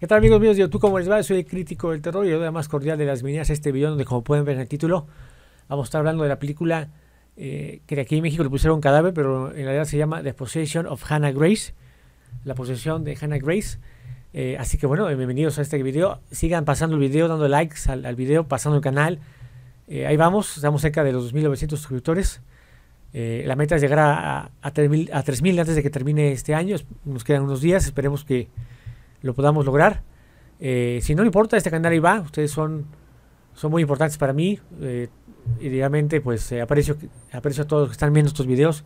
¿Qué tal amigos míos yo tú ¿Cómo les va? Soy crítico del terror y yo la más cordial de las bienvenidas a este video donde como pueden ver en el título vamos a estar hablando de la película eh, que de aquí en México le pusieron un cadáver pero en realidad se llama The Possession of Hannah Grace La posesión de Hannah Grace eh, Así que bueno, bienvenidos a este video Sigan pasando el video, dando likes al, video, pasando el canal eh, Ahí vamos, estamos cerca de los 2.900 suscriptores La meta es llegar a, a 3.000 antes de que termine este año Nos quedan unos días, esperemos que lo podamos lograr. Eh, si no le importa, este canal ahí va. Ustedes son, son muy importantes para mí. y eh, realmente pues eh, aprecio, a todos los que están viendo estos videos.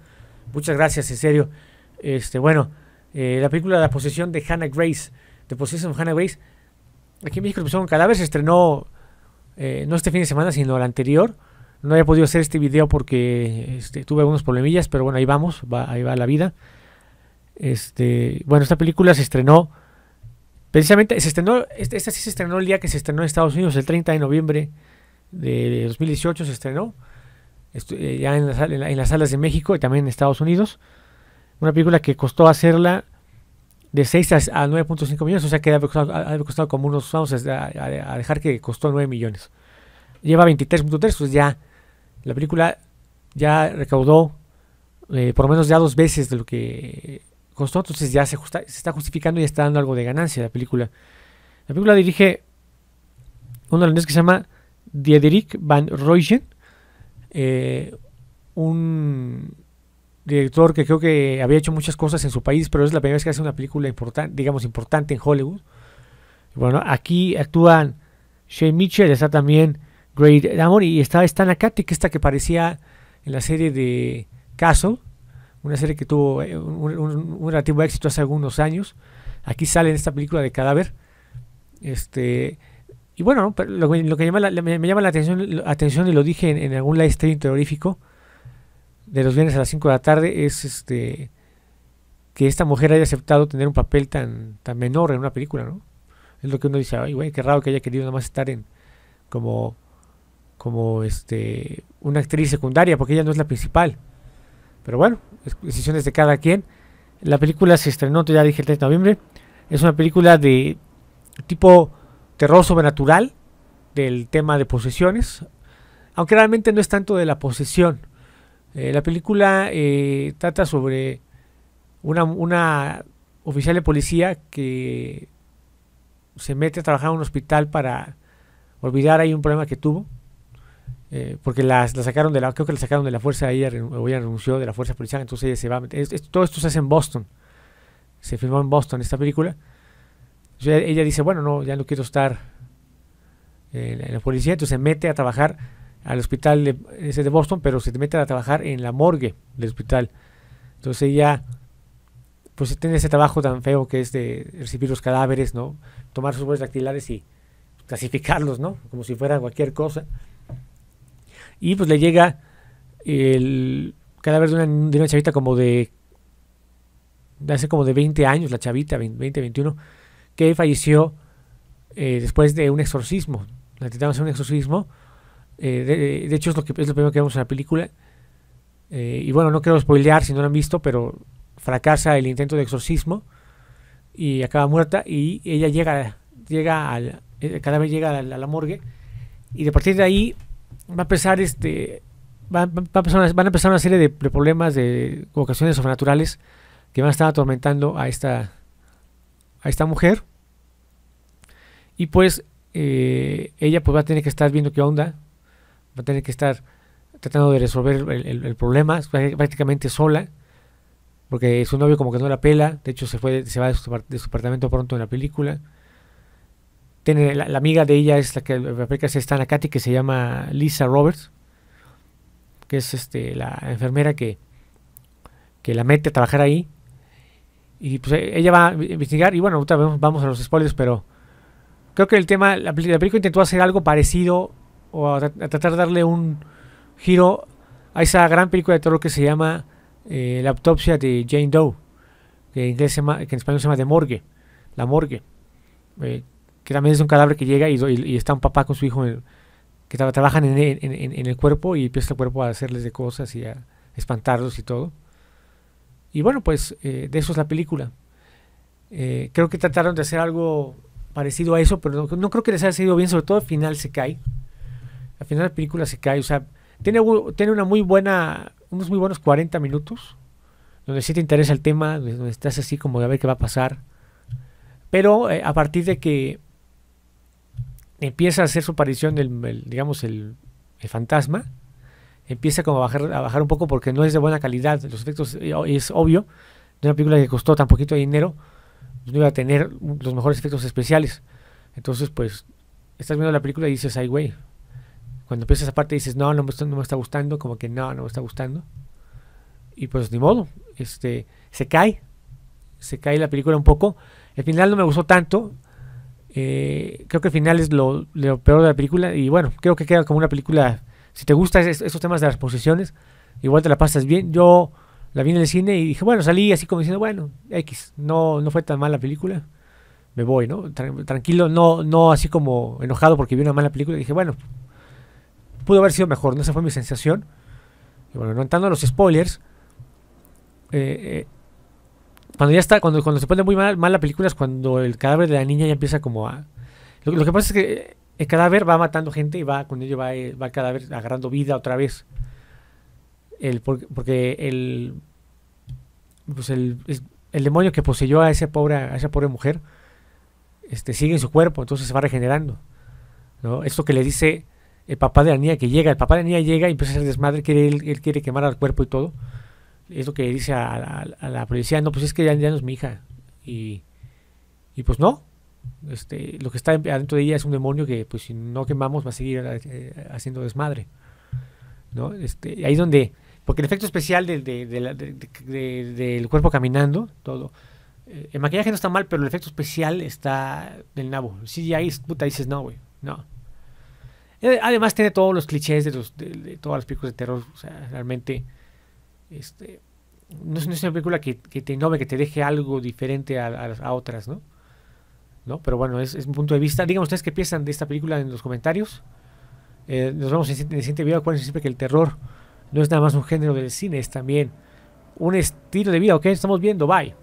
Muchas gracias, en serio. Este, bueno, la película La posesión de Hannah Grace, de posesión de Hannah Grace, aquí en México le pusieron se estrenó no este fin de semana, sino el anterior. No había podido hacer este video porque este, tuve algunos problemillas, pero bueno, ahí vamos, va, ahí va la vida. Este, bueno, esta película se estrenó Precisamente se estrenó, este, esta, sí se estrenó el día que se estrenó en Estados Unidos, el 30 de noviembre de 2018 se estrenó, eh, ya en, las salas de México y también en Estados Unidos. Una película que costó hacerla de 6 a, 9.5 millones, o sea que ha costado, como unos, vamos a, dejar que costó 9 millones. Lleva 23.3, pues ya la película ya recaudó eh, por lo menos ya dos veces de lo que entonces ya se, está justificando y está dando algo de ganancia la película. La película dirige un holandés que se llama Diederik van Rooyen, eh, un director que creo que había hecho muchas cosas en su país, pero es la primera vez que hace una película importante, digamos importante en Hollywood. Bueno, aquí actúan Shane Mitchell, está también Great Damon y está Stan Akate, que esta que parecía en la serie de Castle, una serie que tuvo eh, un, relativo éxito hace algunos años. Aquí sale en esta película de cadáver. Este, y bueno, lo, que me, llama la atención, atención y lo dije en, algún live stream terrorífico de los viernes a las 5 de la tarde es este que esta mujer haya aceptado tener un papel tan, tan menor en una película, ¿no? Es lo que uno dice, ay, güey, qué raro que haya querido nada más estar en como como este una actriz secundaria porque ella no es la principal. Pero bueno, decisiones de cada quien. La película se estrenó, ya dije, el 3 de noviembre. Es una película de tipo terror sobrenatural del tema de posesiones. Aunque realmente no es tanto de la posesión. Eh, la película eh, trata sobre una, una oficial de policía que se mete a trabajar en un hospital para olvidar ahí un problema que tuvo eh, porque la, sacaron de la, creo que la sacaron de la fuerza, ella, ella renunció de la fuerza policial, entonces ella se va todo esto se hace en Boston. Se filmó en Boston esta película. Ella, dice, bueno, no, ya no quiero estar en, la policía, entonces se mete a trabajar al hospital de, ese de Boston, pero se mete a trabajar en la morgue del hospital. Entonces ella, pues tiene ese trabajo tan feo que es de recibir los cadáveres, ¿no? Tomar sus huesos dactilares y clasificarlos, ¿no? Como si fuera cualquier cosa. Y pues le llega el cadáver de una, de chavita como de, de, hace como de 20 años, la chavita, 20, 21, que falleció eh, después de un exorcismo. La intentaron hacer un exorcismo. Eh, de, hecho, es lo, que, es lo primero que vemos en la película. Eh, y bueno, no quiero spoilear si no lo han visto, pero fracasa el intento de exorcismo y acaba muerta. Y ella llega, llega al. El cadáver llega a la, a la morgue. Y de partir de ahí va a empezar este va, van a empezar una serie de, problemas de ocasiones sobrenaturales que van a estar atormentando a esta a esta mujer y pues eh, ella pues va a tener que estar viendo qué onda va a tener que estar tratando de resolver el, problema prácticamente sola porque su novio como que no la pela de hecho se fue se va de su, de su apartamento pronto en la película la, amiga de ella es la que aplica está en Katy, que se llama Lisa Roberts, que es este, la enfermera que, que la mete a trabajar ahí. Y pues e, ella va a investigar, y bueno, vamos, a los spoilers, pero creo que el tema, la, película intentó hacer algo parecido o a, tratar de darle un giro a esa gran película de terror que se llama eh, La autopsia de Jane Doe, que en, inglés que en español se llama De Morgue, La Morgue. Eh, que también es un cadáver que llega y, está un papá con su hijo que trabajan en, el cuerpo y empieza el cuerpo a hacerles de cosas y a espantarlos y todo. Y bueno, pues eh, de eso es la película. Eh, creo que trataron de hacer algo parecido a eso, pero no, creo que les haya salido bien, sobre todo al final se cae. Al final la película se cae, o sea, tiene, tiene una muy buena, unos muy buenos 40 minutos, donde sí te interesa el tema, donde estás así como de a ver qué va a pasar. Pero eh, a partir de que empieza a hacer su aparición, el, digamos, el, fantasma. Empieza como a bajar, a bajar un poco porque no es de buena calidad. Los efectos eh, es obvio. De una película que costó tan poquito de dinero, pues no iba a tener los mejores efectos especiales. Entonces, pues, estás viendo la película y dices, ay, güey. Cuando empiezas esa parte dices, no, no me, está, no me gustando, como que no, no me está gustando. Y pues, ni modo. Este, se cae. Se cae la película un poco. El final no me gustó tanto eh, creo que al final es lo, peor de la película y bueno, creo que queda como una película, si te gustan esos temas de las posiciones, igual te la pasas bien. Yo la vi en el cine y dije, bueno, salí así como diciendo, bueno, X, no, no fue tan mala la película, me voy, ¿no? tranquilo, no, no así como enojado porque vi una mala película, dije, bueno, pudo haber sido mejor, ¿no? Esa fue mi sensación. Y bueno, no entrando a los spoilers, eh, eh cuando ya está, cuando, cuando se pone muy mal, mal, la película es cuando el cadáver de la niña ya empieza como a... Lo, que pasa es que eh, el cadáver va matando gente y va con ello va, eh, va el cadáver agarrando vida otra vez. porque el... Pues el, el demonio que poseyó a, esa pobre, a esa pobre mujer este, sigue en su cuerpo, entonces se va regenerando. ¿no? Esto que le dice el papá de la niña que llega, el papá de la niña llega y empieza a hacer desmadre, que él, él quiere quemar al cuerpo y todo es lo que dice a, la policía, no, pues es que ya, ya no es mi hija. Y, pues no, este, lo que está adentro de ella es un demonio que pues si no quemamos va a seguir eh, eh, haciendo desmadre. ¿no? Este, ahí donde, porque el efecto especial del cuerpo caminando, todo, eh, el maquillaje no está mal, pero el efecto especial está del nabo. Si ya es, puta, dices no, güey, no. Además tiene todos los clichés de, los, de, todas las picos de terror, o sea, realmente este, no, es, una película que, te innove, que te deje algo diferente a, otras, ¿no? ¿no? Pero bueno, es, un punto de vista. Díganme ustedes qué piensan de esta película en los comentarios. Eh, nos vemos en, en, el siguiente video. Acuérdense siempre que el terror no es nada más un género del cine, es también un estilo de vida, ¿ok? Estamos viendo, bye.